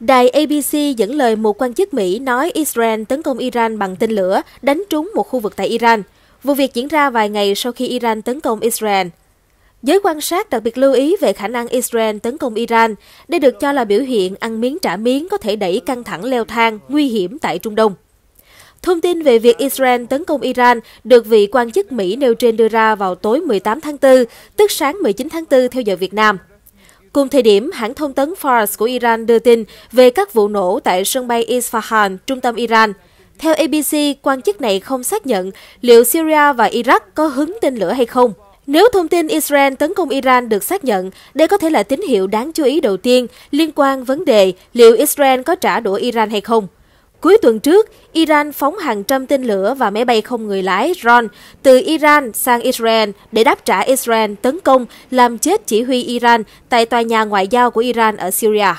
Đài ABC dẫn lời một quan chức Mỹ nói Israel tấn công Iran bằng tên lửa, đánh trúng một khu vực tại Iran. Vụ việc diễn ra vài ngày sau khi Iran tấn công Israel. Giới quan sát đặc biệt lưu ý về khả năng Israel tấn công Iran. Đây được cho là biểu hiện ăn miếng trả miếng có thể đẩy căng thẳng leo thang, nguy hiểm tại Trung Đông. Thông tin về việc Israel tấn công Iran được vị quan chức Mỹ nêu trên đưa ra vào tối 18 tháng 4, tức sáng 19 tháng 4 theo giờ Việt Nam. Cùng thời điểm, hãng thông tấn Fars của Iran đưa tin về các vụ nổ tại sân bay Isfahan, trung tâm Iran. Theo ABC, quan chức này không xác nhận liệu Syria và Iraq có hứng tên lửa hay không. Nếu thông tin Israel tấn công Iran được xác nhận, đây có thể là tín hiệu đáng chú ý đầu tiên liên quan vấn đề liệu Israel có trả đũa Iran hay không. Cuối tuần trước, Iran phóng hàng trăm tên lửa và máy bay không người lái Ron từ Iran sang Israel để đáp trả Israel tấn công làm chết chỉ huy Iran tại tòa nhà ngoại giao của Iran ở Syria.